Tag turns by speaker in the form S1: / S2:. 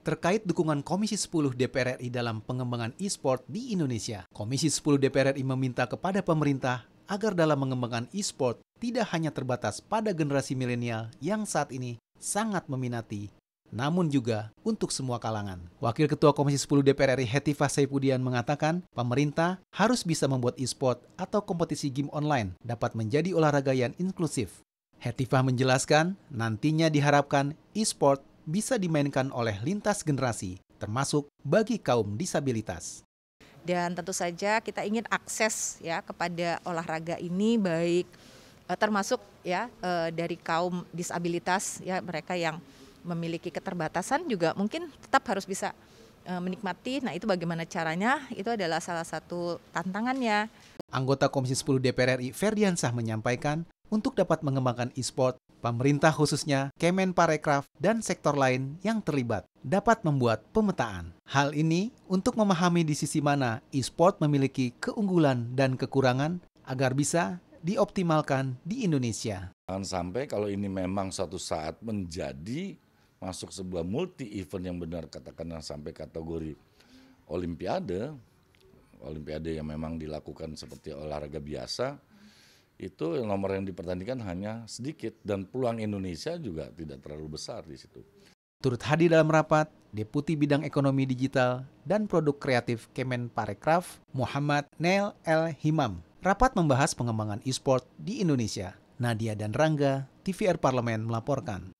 S1: terkait dukungan Komisi 10 DPR RI dalam pengembangan e-sport di Indonesia. Komisi 10 DPR RI meminta kepada pemerintah agar dalam mengembangkan e-sport tidak hanya terbatas pada generasi milenial yang saat ini sangat meminati, namun juga untuk semua kalangan. Wakil Ketua Komisi 10 DPR RI Hetifah Saipudian mengatakan, pemerintah harus bisa membuat e-sport atau kompetisi game online dapat menjadi olahraga yang inklusif. Hetifah menjelaskan, nantinya diharapkan e-sport bisa dimainkan oleh lintas generasi, termasuk bagi kaum disabilitas
S2: dan tentu saja kita ingin akses ya kepada olahraga ini baik eh, termasuk ya eh, dari kaum disabilitas ya mereka yang memiliki keterbatasan juga mungkin tetap harus bisa eh, menikmati. Nah, itu bagaimana caranya? Itu adalah salah satu tantangannya.
S1: Anggota Komisi 10 DPR RI Ferdiansah menyampaikan untuk dapat mengembangkan e-sport, pemerintah khususnya Kemenparekraf dan sektor lain yang terlibat dapat membuat pemetaan. Hal ini untuk memahami di sisi mana e-sport memiliki keunggulan dan kekurangan agar bisa dioptimalkan di Indonesia.
S3: Jangan sampai kalau ini memang suatu saat menjadi masuk sebuah multi event yang benar katakanlah sampai kategori olimpiade, olimpiade yang memang dilakukan seperti olahraga biasa, itu nomor yang dipertandingkan hanya sedikit dan peluang Indonesia juga tidak terlalu besar di situ.
S1: Turut hadir dalam rapat Deputi Bidang Ekonomi Digital dan Produk Kreatif Kemen Parekraf Muhammad Nail El Himam. Rapat membahas pengembangan e-sport di Indonesia. Nadia dan Rangga, TVR Parlemen melaporkan.